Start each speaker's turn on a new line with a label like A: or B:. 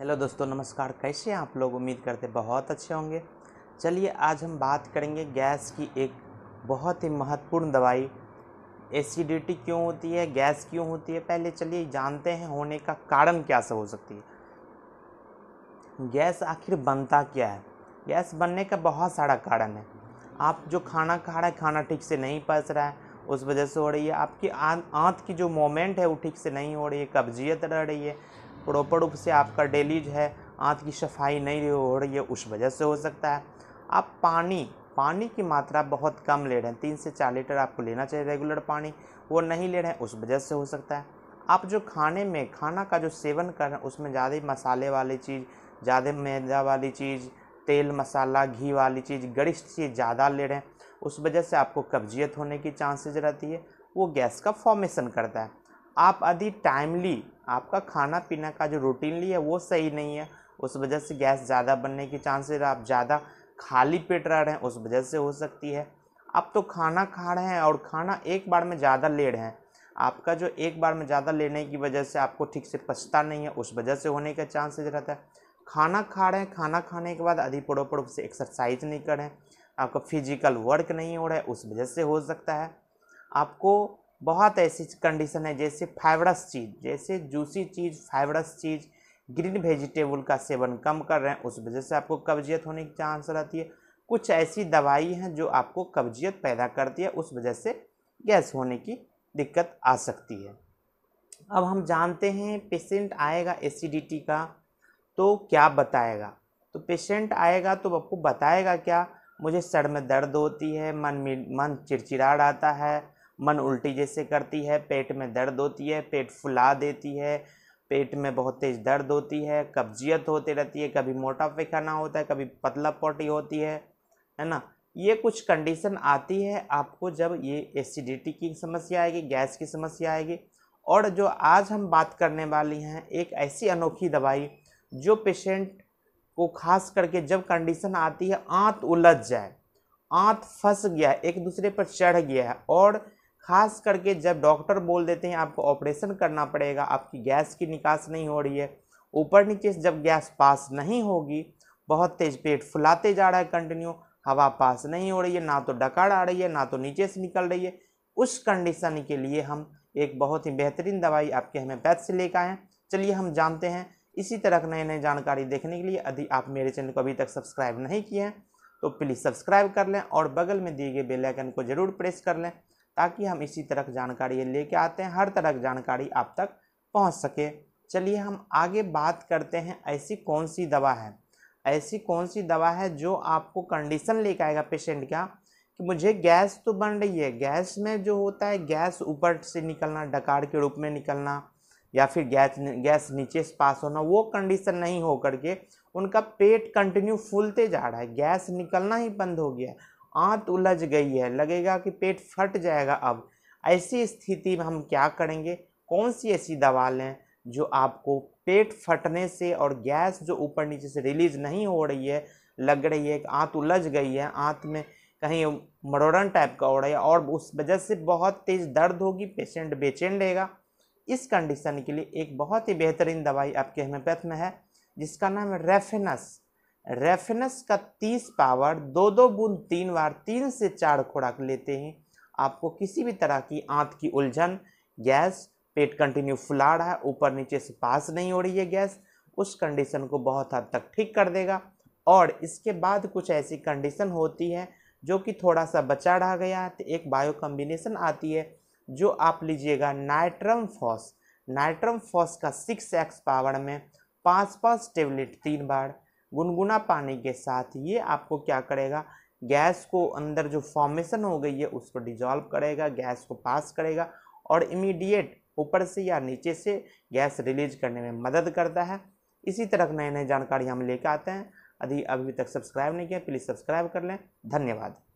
A: hello दोस्तों नमस्कार कैसे हैं आप लोग उम्मीद करते बहुत अच्छे होंगे चलिए आज हम बात करेंगे गैस की एक बहुत ही महत्वपूर्ण दवाई एसिडिटी क्यों होती है गैस क्यों होती है पहले चलिए जानते हैं होने का कारण क्या सब हो सकती है गैस आखिर बनता क्या है गैस बनने का बहुत सारा कारण है आप जो खाना खा रहा है खाना ठीक से नहीं पच रहा है उस वजह से हो रही है आपकी आंत की जो मोमेंट है वो ठीक से नहीं हो रही है कब्जियत रह रही है प्रॉपर रूप से आपका डेली जो है आँत की सफाई नहीं हो रही है उस वजह से हो सकता है आप पानी पानी की मात्रा बहुत कम ले रहे हैं तीन से चार लीटर आपको लेना चाहिए रेगुलर पानी वो नहीं ले रहे हैं उस वजह से हो सकता है आप जो खाने में खाना का जो सेवन कर रहे हैं उसमें ज़्यादा मसाले वाली चीज़ ज़्यादा मैदा वाली चीज़ तेल मसाला घी वाली चीज़ गरिष्ठ चीज़ ज़्यादा ले रहे हैं उस वजह से आपको कब्जियत होने की चांसेज रहती है वो गैस का फॉर्मेशन करता है आप यदि टाइमली आपका खाना पीना का जो रूटीनली है वो सही नहीं है उस वजह से गैस ज़्यादा बनने के चांसेस आप ज़्यादा खाली पेट रह रहे हैं उस वजह से हो सकती है आप तो खाना खा रहे हैं और खाना एक बार में ज़्यादा ले रहे हैं आपका जो एक बार में ज़्यादा लेने की वजह से आपको ठीक से पछता नहीं है उस वजह से होने का चांसेज रहता है खाना खा रहे हैं खाना खाने के बाद अधिपूर्वक रूप से एक्सरसाइज नहीं कर रहे हैं आपका फिजिकल वर्क नहीं हो रहा है उस वजह से हो सकता है आपको बहुत ऐसी कंडीशन है जैसे फाइबरस चीज़ जैसे जूसी चीज़ फाइबरस चीज़ ग्रीन वेजिटेबल का सेवन कम कर रहे हैं उस वजह से आपको कब्जियत होने की चांस रहती है कुछ ऐसी दवाई हैं जो आपको कब्जियत पैदा करती है उस वजह से गैस होने की दिक्कत आ सकती है अब हम जानते हैं पेशेंट आएगा एसिडिटी का तो क्या बताएगा तो पेशेंट आएगा तो आपको बताएगा क्या मुझे सर में दर्द होती है मन में मन चिड़चिड़ा रहता है मन उल्टी जैसे करती है पेट में दर्द होती है पेट फुला देती है पेट में बहुत तेज़ दर्द होती है कब्जियत होती रहती है कभी मोटा पैखाना होता है कभी पतला पोटी होती है है ना ये कुछ कंडीशन आती है आपको जब ये एसिडिटी की समस्या आएगी गैस की समस्या आएगी और जो आज हम बात करने वाली हैं एक ऐसी अनोखी दवाई जो पेशेंट को खास करके जब कंडीशन आती है आंत उलझ जाए आंत फंस गया एक दूसरे पर चढ़ गया है और खास करके जब डॉक्टर बोल देते हैं आपको ऑपरेशन करना पड़ेगा आपकी गैस की निकास नहीं हो रही है ऊपर नीचे जब गैस पास नहीं होगी बहुत तेज़ पेट फुलाते जा रहा है कंटिन्यू हवा पास नहीं हो रही है ना तो डकार आ रही है ना तो नीचे से निकल रही है उस कंडीशन के लिए हम एक बहुत ही बेहतरीन दवाई आपके हमें पैथ से लेकर आए चलिए हम जानते हैं इसी तरह नए नए जानकारी देखने के लिए यदि आप मेरे चैनल को अभी तक सब्सक्राइब नहीं किए हैं तो प्लीज़ सब्सक्राइब कर लें और बगल में दिए गए बेलाइकन को ज़रूर प्रेस कर लें ताकि हम इसी तरह की जानकारी ले कर आते हैं हर तरह की जानकारी आप तक पहुँच सके चलिए हम आगे बात करते हैं ऐसी कौन सी दवा है ऐसी कौन सी दवा है जो आपको कंडीशन लेकर आएगा पेशेंट का कि मुझे गैस तो बन रही है गैस में जो होता है गैस ऊपर से निकलना डकार के रूप में निकलना या फिर गैस गैस नीचे से पास होना वो कंडीशन नहीं हो करके उनका पेट कंटिन्यू फूलते जा रहा है गैस निकलना ही बंद हो गया आंत उलझ गई है लगेगा कि पेट फट जाएगा अब ऐसी स्थिति में हम क्या करेंगे कौन सी ऐसी दवा लें जो आपको पेट फटने से और गैस जो ऊपर नीचे से रिलीज नहीं हो रही है लग रही है कि आँत उलझ गई है आँत में कहीं मरोड़न टाइप का हो रहा है और उस वजह से बहुत तेज़ दर्द होगी पेशेंट बेचैन रहेगा इस कंडीशन के लिए एक बहुत ही बेहतरीन दवाई आपके होम्योपैथ में है जिसका नाम है रेफेनस रेफनेस का तीस पावर दो दो बूंद तीन बार तीन से चार खुराक लेते हैं आपको किसी भी तरह की आंत की उलझन गैस पेट कंटिन्यू फुला रहा है ऊपर नीचे से पास नहीं हो रही है गैस उस कंडीशन को बहुत हद तक ठीक कर देगा और इसके बाद कुछ ऐसी कंडीशन होती है जो कि थोड़ा सा बचा रह गया है तो एक बायो कम्बिनेशन आती है जो आप लीजिएगा नाइट्रम फॉस नाइट्रम फॉस का सिक्स एक्स पावर में पाँच पाँच टेबलेट तीन बार गुनगुना पानी के साथ ये आपको क्या करेगा गैस को अंदर जो फॉर्मेशन हो गई है उसको डिजॉल्व करेगा गैस को पास करेगा और इमीडिएट ऊपर से या नीचे से गैस रिलीज करने में मदद करता है इसी तरह नए नए जानकारी हम लेकर आते हैं यदि अभी तक सब्सक्राइब नहीं किया प्लीज़ सब्सक्राइब कर लें धन्यवाद